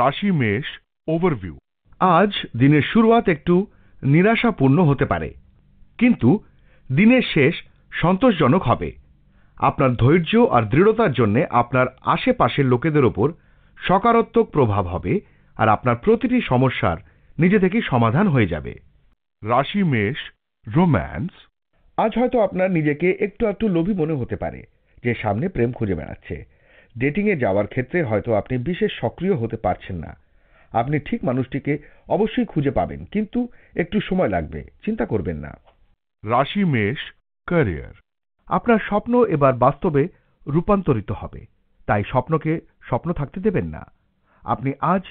রাশি মেষ ওভারভিউ আজ দিনের শুরুয়াত একটু নিরাশাপূর্ণ হতে পারে কিন্তু দিনের শেষ সন্তোষজনক হবে আপনার ধৈর্য আর দৃঢ়তার জন্য আপনার আশেপাশের লোকেদের ওপর সকারাত্মক প্রভাব হবে আর আপনার প্রতিটি সমস্যার নিজে থেকে সমাধান হয়ে যাবে রাশি মেষ রোম্যান্স আজ হয়তো আপনার নিজেকে একটু একটু লোভী মনে হতে পারে যে সামনে প্রেম খুঁজে বেড়াচ্ছে ডেটিংয়ে যাওয়ার ক্ষেত্রে হয়তো আপনি বিশেষ সক্রিয় হতে পারছেন না আপনি ঠিক মানুষটিকে অবশ্যই খুঁজে পাবেন কিন্তু একটু সময় লাগবে চিন্তা করবেন না রাশি মেষ ক্যারিয়ার আপনার স্বপ্ন এবার বাস্তবে রূপান্তরিত হবে তাই স্বপ্নকে স্বপ্ন থাকতে দেবেন না আপনি আজ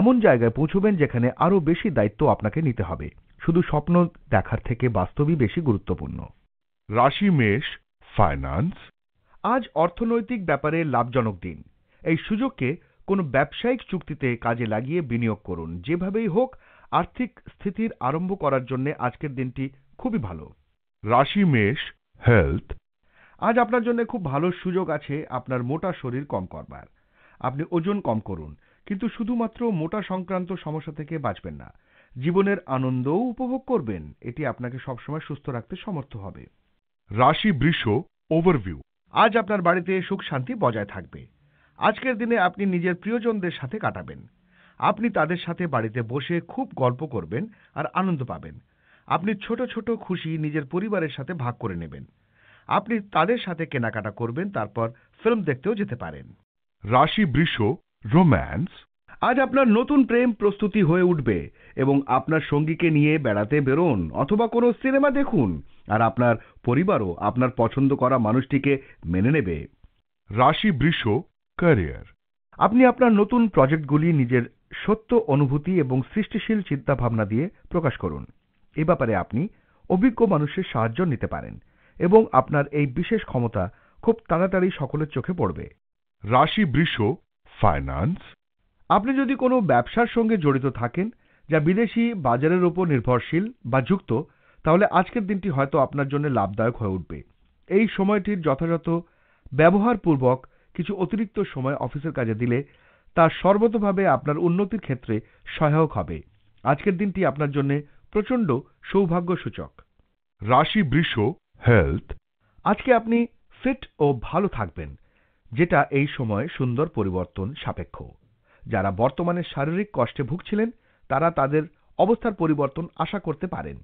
এমন জায়গায় পৌঁছবেন যেখানে আরও বেশি দায়িত্ব আপনাকে নিতে হবে শুধু স্বপ্ন দেখার থেকে বাস্তবই বেশি গুরুত্বপূর্ণ রাশি মেষ ফাইন্যান্স আজ অর্থনৈতিক ব্যাপারে লাভজনক দিন এই সুযোগকে কোনো ব্যবসায়িক চুক্তিতে কাজে লাগিয়ে বিনিয়োগ করুন যেভাবেই হোক আর্থিক স্থিতির আরম্ভ করার জন্য আজকের দিনটি খুবই ভালো রাশি মেষ হেলথ আজ আপনার জন্য খুব ভালো সুযোগ আছে আপনার মোটা শরীর কম করবার আপনি ওজন কম করুন কিন্তু শুধুমাত্র মোটা সংক্রান্ত সমস্যা থেকে বাঁচবেন না জীবনের আনন্দও উপভোগ করবেন এটি আপনাকে সবসময় সুস্থ রাখতে সমর্থ হবে রাশি বৃষ ওভারভিউ আজ আপনার বাড়িতে সুখ শান্তি বজায় থাকবে আজকের দিনে আপনি নিজের প্রিয়জনদের সাথে কাটাবেন আপনি তাদের সাথে বাড়িতে বসে খুব গল্প করবেন আর আনন্দ পাবেন আপনি ছোট ছোট খুশি নিজের পরিবারের সাথে ভাগ করে নেবেন আপনি তাদের সাথে কেনাকাটা করবেন তারপর ফিল্ম দেখতেও যেতে পারেন রাশি বৃষ রোম্যান্স আজ আপনার নতুন প্রেম প্রস্তুতি হয়ে উঠবে এবং আপনার সঙ্গীকে নিয়ে বেড়াতে বেরোন অথবা কোনো সিনেমা দেখুন আর আপনার পরিবারও আপনার পছন্দ করা মানুষটিকে মেনে নেবে রাশি বৃষ ক্যারিয়ার আপনি আপনার নতুন প্রজেক্টগুলি নিজের সত্য অনুভূতি এবং সৃষ্টিশীল চিন্তাভাবনা দিয়ে প্রকাশ করুন এ ব্যাপারে আপনি অভিজ্ঞ মানুষের সাহায্য নিতে পারেন এবং আপনার এই বিশেষ ক্ষমতা খুব তাড়াতাড়ি সকলের চোখে পড়বে রাশি বৃষ ফাইন্যান্স আপনি যদি কোনো ব্যবসার সঙ্গে জড়িত থাকেন যা বিদেশি বাজারের উপর নির্ভরশীল বা যুক্ত তাহলে আজকের দিনটি হয়তো আপনার জন্য লাভদায়ক হয়ে উঠবে এই সময়টির যথাযথ ব্যবহারপূর্বক কিছু অতিরিক্ত সময় অফিসের কাজে দিলে তা সর্বতভাবে আপনার উন্নতির ক্ষেত্রে সহায়ক হবে আজকের দিনটি আপনার জন্য প্রচণ্ড সৌভাগ্যসূচক রাশি বৃষ হেলথ আজকে আপনি ফিট ও ভালো থাকবেন যেটা এই সময় সুন্দর পরিবর্তন সাপেক্ষ যারা বর্তমানে শারীরিক কষ্টে ভুগছিলেন তারা তাদের অবস্থার পরিবর্তন আশা করতে পারেন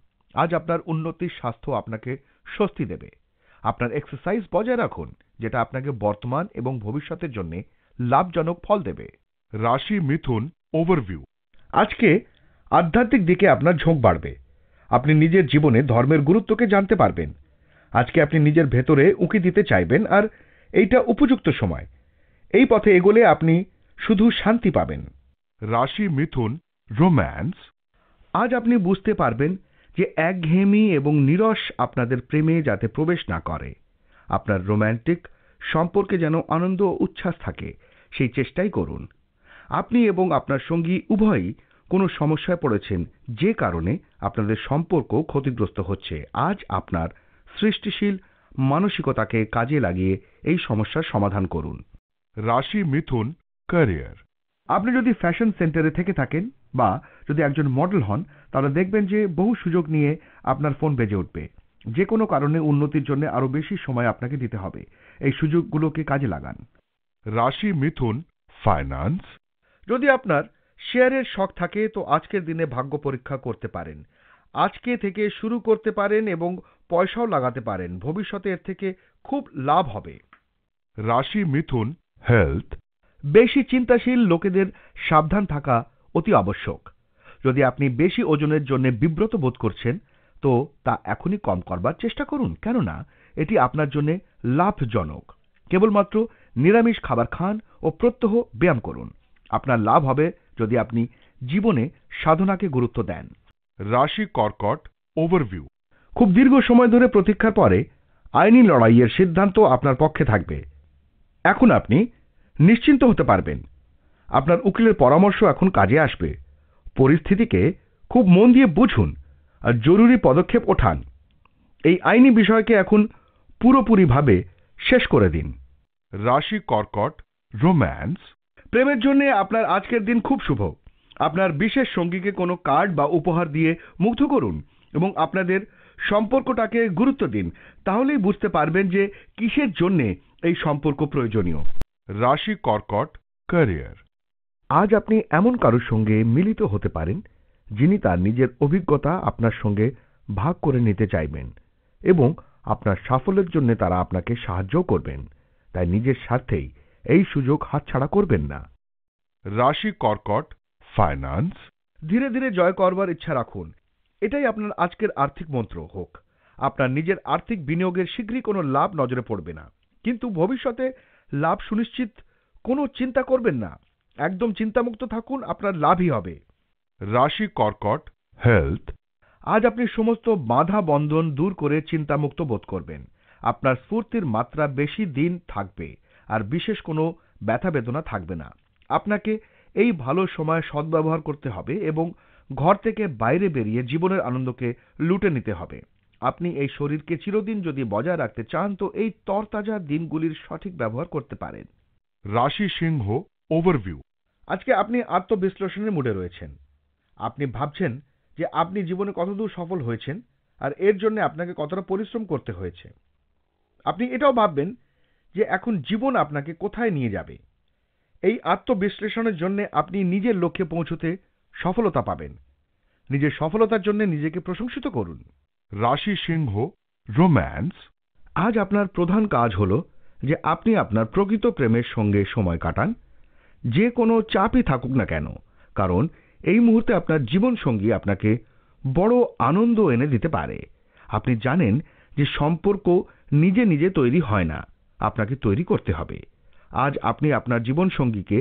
আজ আপনার উন্নতির স্বাস্থ্য আপনাকে স্বস্তি দেবে আপনার এক্সারসাইজ বজায় রাখুন যেটা আপনাকে বর্তমান এবং ভবিষ্যতের জন্য লাভজনক ফল দেবে রাশি মিথুন ওভারভিউ আজকে আধ্যাত্মিক দিকে আপনার ঝোঁক বাড়বে আপনি নিজের জীবনে ধর্মের গুরুত্বকে জানতে পারবেন আজকে আপনি নিজের ভেতরে উঁকি দিতে চাইবেন আর এইটা উপযুক্ত সময় এই পথে এগোলে আপনি শুধু শান্তি পাবেন রাশি মিথুন রোম্যান্স আজ আপনি বুঝতে পারবেন যে একঘেয়েমি এবং নিরস আপনাদের প্রেমে যাতে প্রবেশ না করে আপনার রোম্যান্টিক সম্পর্কে যেন আনন্দ ও উচ্ছ্বাস থাকে সেই চেষ্টাই করুন আপনি এবং আপনার সঙ্গী উভয়ই কোনো সমস্যায় পড়েছেন যে কারণে আপনাদের সম্পর্ক ক্ষতিগ্রস্ত হচ্ছে আজ আপনার সৃষ্টিশীল মানসিকতাকে কাজে লাগিয়ে এই সমস্যার সমাধান করুন রাশি মিথুন ক্যারিয়ার আপনি যদি ফ্যাশন সেন্টারে থেকে থাকেন বা যদি একজন মডেল হন তাহলে দেখবেন যে বহু সুযোগ নিয়ে আপনার ফোন বেজে উঠবে যে কোনো কারণে উন্নতির জন্য আরও বেশি সময় আপনাকে দিতে হবে এই সুযোগগুলোকে কাজে লাগান রাশি মিথুন ফাইন্যান্স যদি আপনার শেয়ারের শখ থাকে তো আজকের দিনে ভাগ্য পরীক্ষা করতে পারেন আজকে থেকে শুরু করতে পারেন এবং পয়সাও লাগাতে পারেন ভবিষ্যতে এর থেকে খুব লাভ হবে রাশি মিথুন হেলথ বেশি চিন্তাশীল লোকেদের সাবধান থাকা অতি আবশ্যক যদি আপনি বেশি ওজনের জন্য বিব্রত বোধ করছেন তো তা এখনই কম করবার চেষ্টা করুন কেননা এটি আপনার জন্য লাভজনক কেবলমাত্র নিরামিষ খাবার খান ও প্রত্যহ ব্যায়াম করুন আপনার লাভ হবে যদি আপনি জীবনে সাধনাকে গুরুত্ব দেন রাশি কর্কট ওভারভিউ খুব দীর্ঘ সময় ধরে প্রতীক্ষার পরে আইনি লড়াইয়ের সিদ্ধান্ত আপনার পক্ষে থাকবে এখন আপনি নিশ্চিন্ত হতে পারবেন আপনার উকিলের পরামর্শ এখন কাজে আসবে পরিস্থিতিকে খুব মন দিয়ে বুঝুন আর জরুরি পদক্ষেপ ওঠান এই আইনি বিষয়কে এখন পুরোপুরিভাবে শেষ করে দিন রাশি কর্কট রোম্যান্স প্রেমের জন্য আপনার আজকের দিন খুব শুভ আপনার বিশেষ সঙ্গীকে কোনো কার্ড বা উপহার দিয়ে মুগ্ধ করুন এবং আপনাদের সম্পর্কটাকে গুরুত্ব দিন তাহলেই বুঝতে পারবেন যে কিসের জন্যে এই সম্পর্ক প্রয়োজনীয় রাশি কর্কট ক্যারিয়ার আজ আপনি এমন কারোর সঙ্গে মিলিত হতে পারেন যিনি তার নিজের অভিজ্ঞতা আপনার সঙ্গে ভাগ করে নিতে চাইবেন এবং আপনার সাফল্যের জন্য তারা আপনাকে সাহায্য করবেন তাই নিজের স্বার্থেই এই সুযোগ হাতছাড়া করবেন না রাশি কর্কট ফাইন্যান্স ধীরে ধীরে জয় করবার ইচ্ছা রাখুন এটাই আপনার আজকের আর্থিক মন্ত্র হোক আপনার নিজের আর্থিক বিনিয়োগের শীঘ্রই কোনো লাভ নজরে পড়বে না কিন্তু ভবিষ্যতে লাভ সুনিশ্চিত কোনো চিন্তা করবেন না একদম চিন্তামুক্ত থাকুন আপনার লাভই হবে রাশি কর্কট হেলথ আজ আপনি সমস্ত বাধা বন্ধন দূর করে চিন্তামুক্ত বোধ করবেন আপনার স্ফূর্তির মাত্রা বেশি দিন থাকবে আর বিশেষ কোনো ব্যথা বেদনা থাকবে না আপনাকে এই ভালো সময় সদ্ব্যবহার করতে হবে এবং ঘর থেকে বাইরে বেরিয়ে জীবনের আনন্দকে লুটে নিতে হবে আপনি এই শরীরকে চিরদিন যদি বজায় রাখতে চান তো এই তরতাজা দিনগুলির সঠিক ব্যবহার করতে পারেন রাশি সিংহ ওভারভিউ আজকে আপনি আত্মবিশ্লেষণের মুডে রয়েছেন আপনি ভাবছেন যে আপনি জীবনে কতদূর সফল হয়েছেন আর এর জন্য আপনাকে কতটা পরিশ্রম করতে হয়েছে আপনি এটাও ভাববেন যে এখন জীবন আপনাকে কোথায় নিয়ে যাবে এই আত্মবিশ্লেষণের জন্য আপনি নিজের লক্ষ্যে পৌঁছতে সফলতা পাবেন নিজের সফলতার জন্য নিজেকে প্রশংসিত করুন রাশি সিংহ রোম্যান্স আজ আপনার প্রধান কাজ হল যে আপনি আপনার প্রকৃত প্রেমের সঙ্গে সময় কাটান যে কোনো চাপই থাকুক না কেন কারণ এই মুহূর্তে আপনার জীবনসঙ্গী আপনাকে বড় আনন্দ এনে দিতে পারে আপনি জানেন যে সম্পর্ক নিজে নিজে তৈরি হয় না আপনাকে তৈরি করতে হবে আজ আপনি আপনার জীবনসঙ্গীকে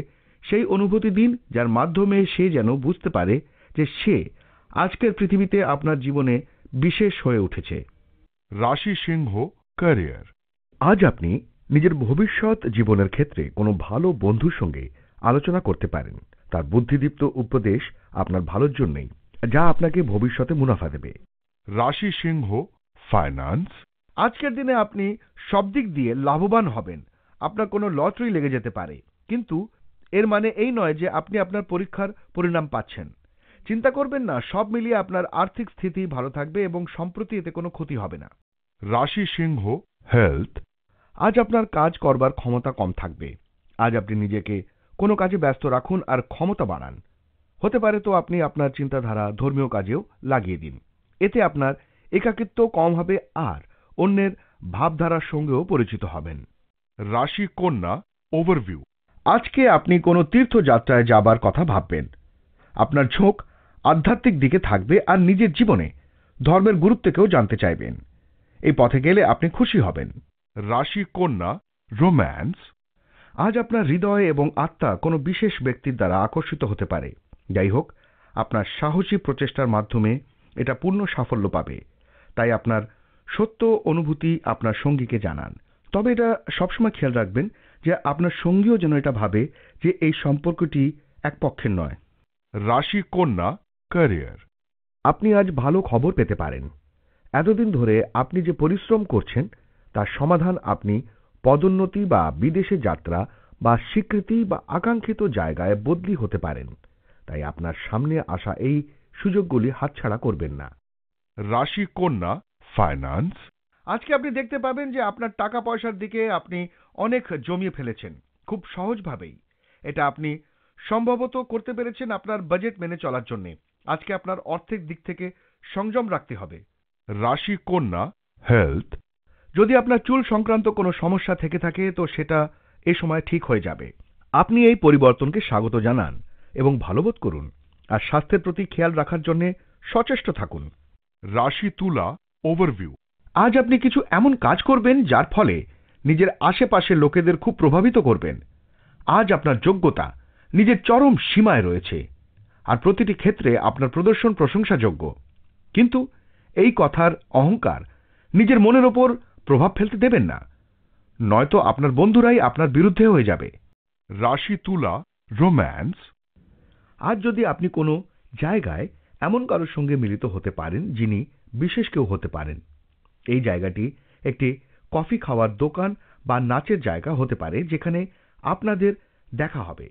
সেই অনুভূতি দিন যার মাধ্যমে সে যেন বুঝতে পারে যে সে আজকের পৃথিবীতে আপনার জীবনে বিশেষ হয়ে উঠেছে রাশি সিংহ ক্যারিয়ার আজ আপনি নিজের ভবিষ্যৎ জীবনের ক্ষেত্রে কোনো ভালো বন্ধুর সঙ্গে আলোচনা করতে পারেন তার বুদ্ধিদীপ্ত উপদেশ আপনার ভালোর জন্যই যা আপনাকে ভবিষ্যতে মুনাফা দেবে রাশি সিংহ ফাইন্যান্স আজকের দিনে আপনি সব দিক দিয়ে লাভবান হবেন আপনার কোনো লটারি লেগে যেতে পারে কিন্তু এর মানে এই নয় যে আপনি আপনার পরীক্ষার পরিণাম পাচ্ছেন চিন্তা করবেন না সব মিলিয়ে আপনার আর্থিক স্থিতি ভালো থাকবে এবং সম্প্রতি এতে কোনো ক্ষতি হবে না রাশি সিংহ হেলথ আজ আপনার কাজ করবার ক্ষমতা কম থাকবে আজ আপনি নিজেকে কোনো কাজে ব্যস্ত রাখুন আর ক্ষমতা বাড়ান হতে পারে তো আপনি আপনার চিন্তাধারা ধর্মীয় কাজেও লাগিয়ে দিন এতে আপনার একাকিত্ব কম হবে আর অন্যের ভাবধারার সঙ্গেও পরিচিত হবেন রাশি কন্যা ওভারভিউ আজকে আপনি কোনো তীর্থযাত্রায় যাবার কথা ভাববেন আপনার ঝোঁক আধ্যাত্মিক দিকে থাকবে আর নিজের জীবনে ধর্মের গুরুত্বকেও জানতে চাইবেন এই পথে গেলে আপনি খুশি হবেন রাশি কন্যা রোম্যান্স আজ আপনার হৃদয় এবং আত্মা কোনো বিশেষ ব্যক্তির দ্বারা আকর্ষিত হতে পারে যাই হোক আপনার সাহসী প্রচেষ্টার মাধ্যমে এটা পূর্ণ সাফল্য পাবে তাই আপনার সত্য অনুভূতি আপনার সঙ্গীকে জানান তবে এটা সবসময় খেয়াল রাখবেন যে আপনার সঙ্গীও যেন এটা ভাবে যে এই সম্পর্কটি এক পক্ষের নয় রাশি কন্যা ক্যারিয়ার আপনি আজ ভালো খবর পেতে পারেন এতদিন ধরে আপনি যে পরিশ্রম করছেন তার সমাধান আপনি পদোন্নতি বা বিদেশে যাত্রা বা স্বীকৃতি বা আকাঙ্ক্ষিত জায়গায় বদলি হতে পারেন তাই আপনার সামনে আসা এই সুযোগগুলি হাতছাড়া করবেন না রাশি কন্যা ফাইন্যান্স আজকে আপনি দেখতে পাবেন যে আপনার টাকা পয়সার দিকে আপনি অনেক জমিয়ে ফেলেছেন খুব সহজভাবেই এটা আপনি সম্ভবত করতে পেরেছেন আপনার বাজেট মেনে চলার জন্য আজকে আপনার অর্থের দিক থেকে সংযম রাখতে হবে রাশি কন্যা হেলথ যদি আপনার চুল সংক্রান্ত কোনো সমস্যা থেকে থাকে তো সেটা এ সময় ঠিক হয়ে যাবে আপনি এই পরিবর্তনকে স্বাগত জানান এবং ভালো বোধ করুন আর স্বাস্থ্যের প্রতি খেয়াল রাখার জন্য সচেষ্ট থাকুন রাশি তুলা ওভারভিউ আজ আপনি কিছু এমন কাজ করবেন যার ফলে নিজের আশেপাশের লোকেদের খুব প্রভাবিত করবেন আজ আপনার যোগ্যতা নিজের চরম সীমায় রয়েছে আর প্রতিটি ক্ষেত্রে আপনার প্রদর্শন প্রশংসাযোগ্য কিন্তু এই কথার অহংকার নিজের মনের ওপর প্রভাব ফেলতে দেবেন না নয়তো আপনার বন্ধুরাই আপনার বিরুদ্ধে হয়ে যাবে রাশি তুলা রোম্যান্স আজ যদি আপনি কোনো জায়গায় এমন কারোর সঙ্গে মিলিত হতে পারেন যিনি বিশেষ কেউ হতে পারেন এই জায়গাটি একটি কফি খাওয়ার দোকান বা নাচের জায়গা হতে পারে যেখানে আপনাদের দেখা হবে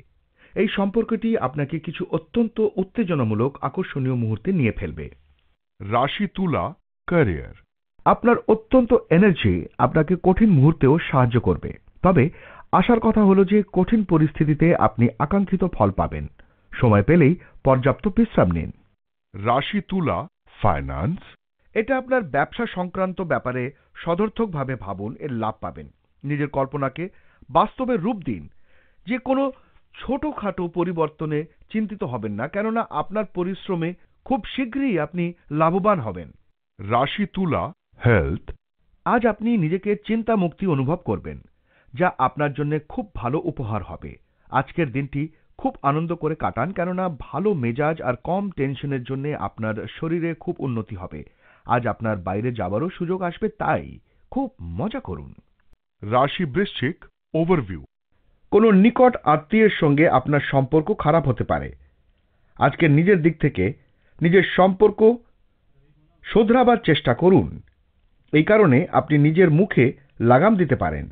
এই সম্পর্কটি আপনাকে কিছু অত্যন্ত উত্তেজনামূলক আকর্ষণীয় মুহূর্তে নিয়ে ফেলবে রাশি তুলা ক্যারিয়ার আপনার অত্যন্ত এনার্জি আপনাকে কঠিন মুহূর্তেও সাহায্য করবে তবে আশার কথা হল যে কঠিন পরিস্থিতিতে আপনি আকাঙ্ক্ষিত ফল পাবেন সময় পেলেই পর্যাপ্ত বিশ্রাম নিন রাশি তুলা ফাইন্যান্স এটা আপনার ব্যবসা সংক্রান্ত ব্যাপারে সদর্থকভাবে ভাবুন এর লাভ পাবেন নিজের কল্পনাকে বাস্তবে রূপ দিন যে কোনো ছোটখাটো পরিবর্তনে চিন্তিত হবেন না কেননা আপনার পরিশ্রমে খুব শীঘ্রই আপনি লাভবান হবেন রাশি তুলা হেলথ আজ আপনি নিজেকে চিন্তা মুক্তি অনুভব করবেন যা আপনার জন্য খুব ভালো উপহার হবে আজকের দিনটি খুব আনন্দ করে কাটান কেননা ভালো মেজাজ আর কম টেনশনের জন্য আপনার শরীরে খুব উন্নতি হবে আজ আপনার বাইরে যাওয়ারও সুযোগ আসবে তাই খুব মজা করুন রাশি বৃশ্চিক ওভারভিউ কোনো নিকট আত্মীয়ের সঙ্গে আপনার সম্পর্ক খারাপ হতে পারে আজকে নিজের দিক থেকে নিজের সম্পর্ক শোধরাবার চেষ্টা করুন এই কারণে আপনি নিজের মুখে লাগাম দিতে পারেন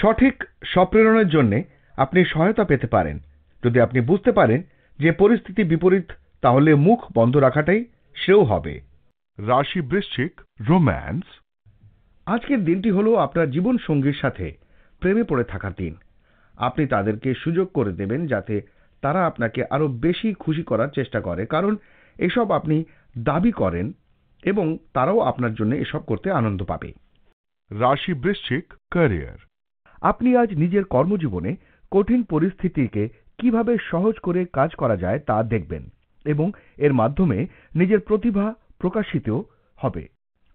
সঠিক স্বপ্রেরণের জন্য আপনি সহায়তা পেতে পারেন যদি আপনি বুঝতে পারেন যে পরিস্থিতি বিপরীত তাহলে মুখ বন্ধ রাখাটাই সেও হবে রাশি বৃশ্চিক রোম্যান্স আজকের দিনটি হলো আপনার জীবন সঙ্গীর সাথে প্রেমে পড়ে থাকা দিন আপনি তাদেরকে সুযোগ করে দেবেন যাতে তারা আপনাকে আরও বেশি খুশি করার চেষ্টা করে কারণ এসব আপনি দাবি করেন এবং তারাও আপনার জন্য এসব করতে আনন্দ পাবে রাশি বৃশ্চিক ক্যারিয়ার আপনি আজ নিজের কর্মজীবনে কঠিন পরিস্থিতিকে কিভাবে সহজ করে কাজ করা যায় তা দেখবেন এবং এর মাধ্যমে নিজের প্রতিভা প্রকাশিত হবে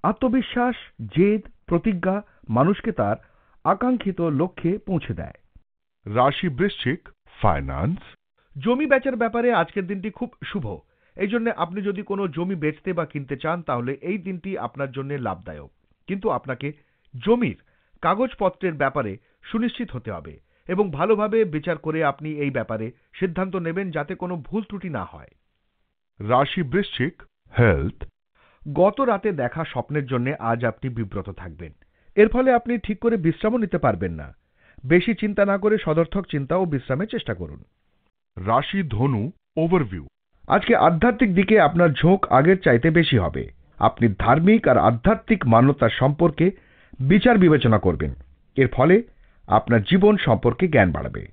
আত্মবিশ্বাস জেদ প্রতিজ্ঞা মানুষকে তার আকাঙ্ক্ষিত লক্ষ্যে পৌঁছে দেয় রাশি বৃশ্চিক ফাইন্যান্স জমি বেচার ব্যাপারে আজকের দিনটি খুব শুভ এই জন্য আপনি যদি কোনো জমি বেচতে বা কিনতে চান তাহলে এই দিনটি আপনার জন্য লাভদায়ক কিন্তু আপনাকে জমির কাগজপত্রের ব্যাপারে সুনিশ্চিত হতে হবে এবং ভালোভাবে বিচার করে আপনি এই ব্যাপারে সিদ্ধান্ত নেবেন যাতে কোনো ভুল ত্রুটি না হয় রাশি বৃশ্চিক হেলথ গত রাতে দেখা স্বপ্নের জন্য আজ আপনি বিব্রত থাকবেন এর ফলে আপনি ঠিক করে বিশ্রামও নিতে পারবেন না বেশি চিন্তা না করে সদর্থক চিন্তা ও বিশ্রামের চেষ্টা করুন রাশি ধনু ওভারভিউ আজকে আধ্যাত্মিক দিকে আপনার ঝোঁক আগের চাইতে বেশি হবে আপনি ধার্মিক আর আধ্যাত্মিক মান্যতা সম্পর্কে বিচার বিবেচনা করবেন এর ফলে আপনার জীবন সম্পর্কে জ্ঞান বাড়বে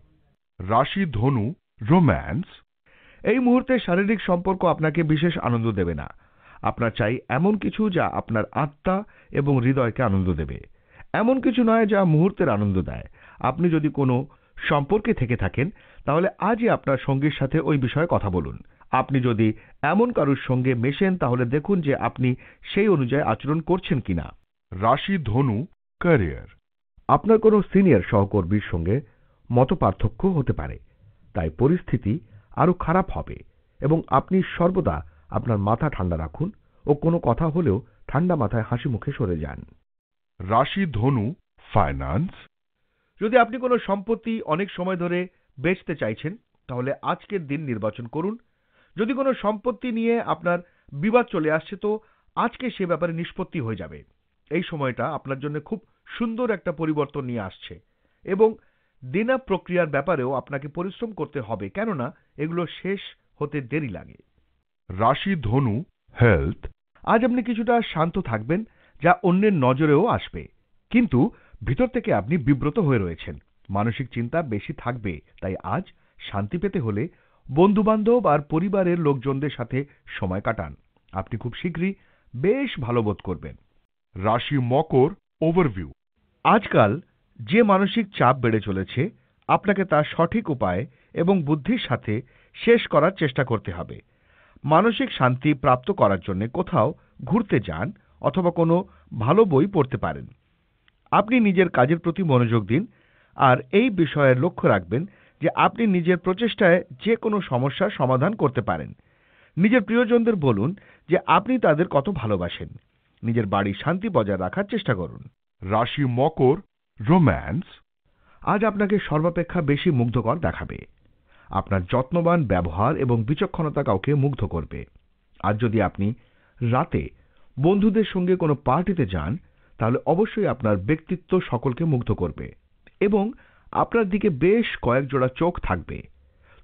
রাশি ধনু রোম্যান্স এই মুহূর্তে শারীরিক সম্পর্ক আপনাকে বিশেষ আনন্দ দেবে না আপনার চাই এমন কিছু যা আপনার আত্মা এবং হৃদয়কে আনন্দ দেবে এমন কিছু নয় যা মুহূর্তের আনন্দ দেয় আপনি যদি কোনো সম্পর্কে থেকে থাকেন তাহলে আজই আপনার সঙ্গীর সাথে ওই বিষয়ে কথা বলুন আপনি যদি এমন কারুর সঙ্গে মেশেন তাহলে দেখুন যে আপনি সেই অনুযায়ী আচরণ করছেন কিনা রাশি ধনু ক্যারিয়ার আপনার কোনো সিনিয়র সহকর্মীর সঙ্গে মতপার্থক্য হতে পারে তাই পরিস্থিতি আরও খারাপ হবে এবং আপনি সর্বদা আপনার মাথা ঠান্ডা রাখুন ও কোনো কথা হলেও ঠান্ডা মাথায় হাসি মুখে সরে যান রাশি ধনু ফাইন্যান্স যদি আপনি কোনো সম্পত্তি অনেক সময় ধরে বেচতে চাইছেন তাহলে আজকের দিন নির্বাচন করুন যদি কোনো সম্পত্তি নিয়ে আপনার বিবাদ চলে আসছে তো আজকে সে ব্যাপারে নিষ্পত্তি হয়ে যাবে এই সময়টা আপনার জন্য খুব সুন্দর একটা পরিবর্তন নিয়ে আসছে এবং দেনা প্রক্রিয়ার ব্যাপারেও আপনাকে পরিশ্রম করতে হবে কেননা এগুলো শেষ হতে দেরি লাগে রাশি ধনু হেলথ আজ আপনি কিছুটা শান্ত থাকবেন যা অন্যের নজরেও আসবে কিন্তু ভিতর থেকে আপনি বিব্রত হয়ে রয়েছেন মানসিক চিন্তা বেশি থাকবে তাই আজ শান্তি পেতে হলে বন্ধুবান্ধব আর পরিবারের লোকজনদের সাথে সময় কাটান আপনি খুব শীঘ্রই বেশ ভালো বোধ করবেন রাশি মকর ওভারভিউ আজকাল যে মানসিক চাপ বেড়ে চলেছে আপনাকে তা সঠিক উপায় এবং বুদ্ধির সাথে শেষ করার চেষ্টা করতে হবে মানসিক শান্তি প্রাপ্ত করার জন্য কোথাও ঘুরতে যান অথবা কোনো ভালো বই পড়তে পারেন আপনি নিজের কাজের প্রতি মনোযোগ দিন আর এই বিষয়ে লক্ষ্য রাখবেন যে আপনি নিজের প্রচেষ্টায় যে কোনো সমস্যার সমাধান করতে পারেন নিজের প্রিয়জনদের বলুন যে আপনি তাদের কত ভালোবাসেন নিজের বাড়ির শান্তি বজায় রাখার চেষ্টা করুন রাশি মকর রোম্যান্স আজ আপনাকে সর্বাপেক্ষা বেশি মুগ্ধকর দেখাবে আপনার যত্নবান ব্যবহার এবং বিচক্ষণতা কাউকে মুগ্ধ করবে আর যদি আপনি রাতে বন্ধুদের সঙ্গে কোনো পার্টিতে যান তাহলে অবশ্যই আপনার ব্যক্তিত্ব সকলকে মুগ্ধ করবে এবং আপনার দিকে বেশ কয়েক জোড়া চোখ থাকবে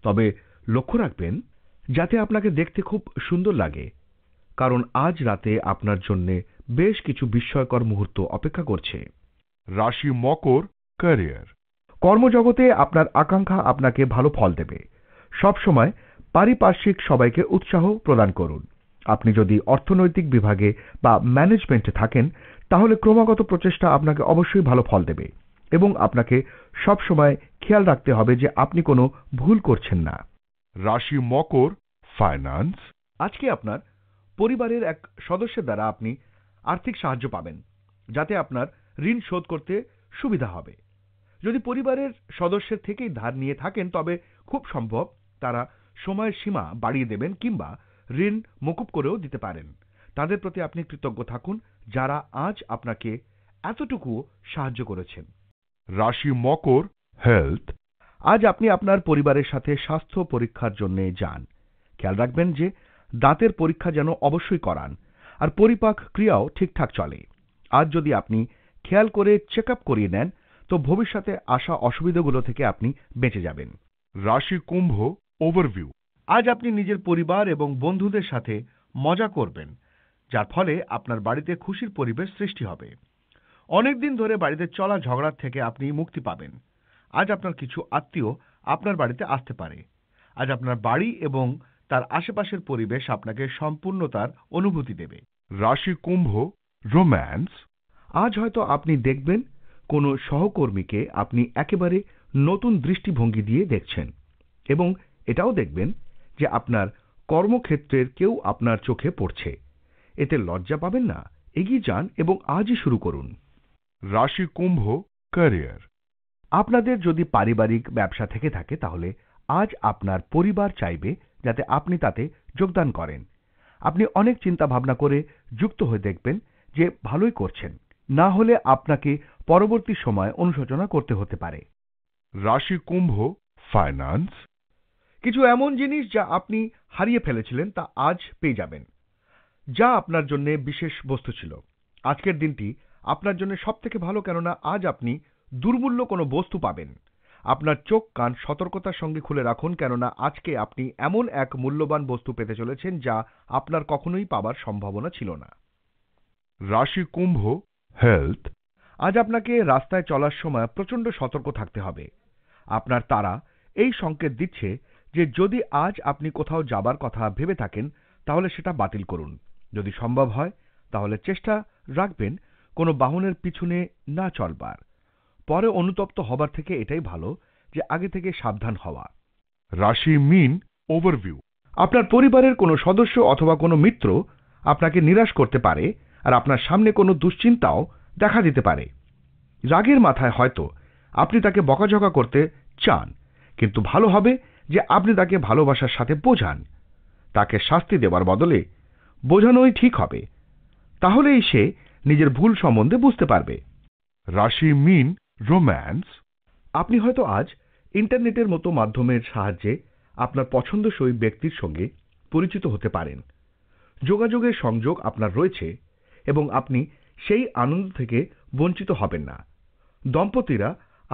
তবে লক্ষ্য রাখবেন যাতে আপনাকে দেখতে খুব সুন্দর লাগে কারণ আজ রাতে আপনার জন্য বেশ কিছু বিস্ময়কর মুহূর্ত অপেক্ষা করছে রাশি মকর ক্যারিয়ার কর্মজগতে আপনার আকাঙ্ক্ষা আপনাকে ভালো ফল দেবে সবসময় পারিপার্শ্বিক সবাইকে উৎসাহ প্রদান করুন আপনি যদি অর্থনৈতিক বিভাগে বা ম্যানেজমেন্টে থাকেন তাহলে ক্রমাগত প্রচেষ্টা আপনাকে অবশ্যই ভালো ফল দেবে এবং আপনাকে সবসময় খেয়াল রাখতে হবে যে আপনি কোনো ভুল করছেন না রাশি মকর ফাইন্যান্স আজকে আপনার পরিবারের এক সদস্যের দ্বারা আপনি আর্থিক সাহায্য পাবেন যাতে আপনার ঋণ শোধ করতে সুবিধা হবে যদি পরিবারের সদস্যের থেকেই ধার নিয়ে থাকেন তবে খুব সম্ভব তারা সময়ের সীমা বাড়িয়ে দেবেন কিংবা ঋণ মকুব করেও দিতে পারেন তাদের প্রতি আপনি কৃতজ্ঞ থাকুন যারা আজ আপনাকে এতটুকুও সাহায্য করেছেন রাশি মকর হেলথ আজ আপনি আপনার পরিবারের সাথে স্বাস্থ্য পরীক্ষার জন্য যান খেয়াল রাখবেন যে দাঁতের পরীক্ষা যেন অবশ্যই করান আর পরিপাক ক্রিয়াও ঠিকঠাক চলে আজ যদি আপনি খেয়াল করে চেক আপ করিয়ে নেন তো ভবিষ্যতে আসা অসুবিধাগুলো থেকে আপনি বেঁচে যাবেন রাশি কুম্ভ ওভারভিউ আজ আপনি নিজের পরিবার এবং বন্ধুদের সাথে মজা করবেন যার ফলে আপনার বাড়িতে খুশির পরিবেশ সৃষ্টি হবে অনেকদিন ধরে বাড়িতে চলা ঝগড়ার থেকে আপনি মুক্তি পাবেন আজ আপনার কিছু আত্মীয় আপনার বাড়িতে আসতে পারে আজ আপনার বাড়ি এবং তার আশেপাশের পরিবেশ আপনাকে সম্পূর্ণতার অনুভূতি দেবে রাশি কুম্ভ রোম্যান্স আজ হয়তো আপনি দেখবেন কোনো সহকর্মীকে আপনি একেবারে নতুন দৃষ্টিভঙ্গি দিয়ে দেখছেন এবং এটাও দেখবেন যে আপনার কর্মক্ষেত্রের কেউ আপনার চোখে পড়ছে এতে লজ্জা পাবেন না এগিয়ে যান এবং আজই শুরু করুন রাশি কুম্ভ ক্যারিয়ার আপনাদের যদি পারিবারিক ব্যবসা থেকে থাকে তাহলে আজ আপনার পরিবার চাইবে যাতে আপনি তাতে যোগদান করেন আপনি অনেক চিন্তা ভাবনা করে যুক্ত হয়ে দেখবেন যে ভালোই করছেন না হলে আপনাকে পরবর্তী সময় অনুশোচনা করতে হতে পারে রাশি কুম্ভ ফাইন্যান্স কিছু এমন জিনিস যা আপনি হারিয়ে ফেলেছিলেন তা আজ পেয়ে যাবেন যা আপনার জন্য বিশেষ বস্তু ছিল আজকের দিনটি আপনার জন্য সবথেকে ভালো কেননা আজ আপনি দুর্মূল্য কোনো বস্তু পাবেন আপনার চোখ কান সতর্কতার সঙ্গে খুলে রাখুন কেননা আজকে আপনি এমন এক মূল্যবান বস্তু পেতে চলেছেন যা আপনার কখনোই পাবার সম্ভাবনা ছিল না রাশি কুম্ভ হেলথ আজ আপনাকে রাস্তায় চলার সময় প্রচণ্ড সতর্ক থাকতে হবে আপনার তারা এই সংকেত দিচ্ছে যে যদি আজ আপনি কোথাও যাবার কথা ভেবে থাকেন তাহলে সেটা বাতিল করুন যদি সম্ভব হয় তাহলে চেষ্টা রাখবেন কোনো বাহনের পিছনে না চলবার পরে অনুতপ্ত হবার থেকে এটাই ভালো যে আগে থেকে সাবধান হওয়া রাশি মিন ওভারভিউ আপনার পরিবারের কোনো সদস্য অথবা কোনো মিত্র আপনাকে নিরাশ করতে পারে আর আপনার সামনে কোনো দুশ্চিন্তাও দেখা দিতে পারে রাগের মাথায় হয়তো আপনি তাকে বকাঝকা করতে চান কিন্তু ভালো হবে যে আপনি তাকে ভালোবাসার সাথে বোঝান তাকে শাস্তি দেওয়ার বদলে বোঝানোই ঠিক হবে তাহলেই সে নিজের ভুল সম্বন্ধে বুঝতে পারবে রাশি মিন রোম্যান্স আপনি হয়তো আজ ইন্টারনেটের মতো মাধ্যমের সাহায্যে আপনার পছন্দসই ব্যক্তির সঙ্গে পরিচিত হতে পারেন যোগাযোগের সংযোগ আপনার রয়েছে এবং আপনি সেই আনন্দ থেকে বঞ্চিত হবেন না দম্পতিরা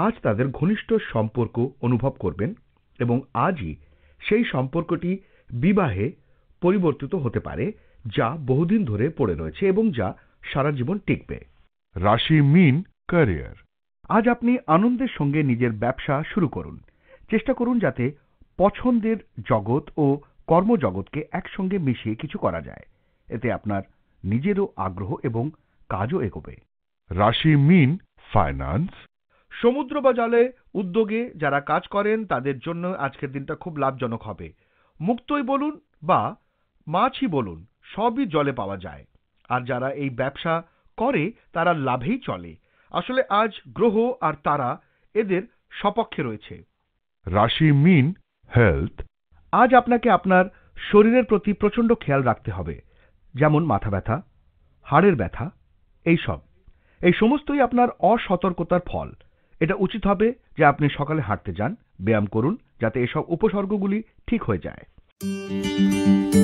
আজ তাদের ঘনিষ্ঠ সম্পর্ক অনুভব করবেন এবং আজই সেই সম্পর্কটি বিবাহে পরিবর্তিত হতে পারে যা বহুদিন ধরে পড়ে রয়েছে এবং যা সারা জীবন টিকবে রাশি মিন ক্যারিয়ার আজ আপনি আনন্দের সঙ্গে নিজের ব্যবসা শুরু করুন চেষ্টা করুন যাতে পছন্দের জগৎ ও কর্মজগৎকে একসঙ্গে মিশিয়ে কিছু করা যায় এতে আপনার নিজেরও আগ্রহ এবং কাজও এগোবে রাশি মিন ফাইন্যান্স সমুদ্র বা জলে উদ্যোগে যারা কাজ করেন তাদের জন্য আজকের দিনটা খুব লাভজনক হবে মুক্তই বলুন বা মাছই বলুন সবই জলে পাওয়া যায় আর যারা এই ব্যবসা করে তারা লাভেই চলে আসলে আজ গ্রহ আর তারা এদের সপক্ষে রয়েছে রাশি মিন হেলথ আজ আপনাকে আপনার শরীরের প্রতি প্রচণ্ড খেয়াল রাখতে হবে যেমন মাথা ব্যথা হাড়ের ব্যথা এইসব এই সমস্তই আপনার অসতর্কতার ফল এটা উচিত হবে যে আপনি সকালে হাঁটতে যান ব্যায়াম করুন যাতে এসব উপসর্গগুলি ঠিক হয়ে যায়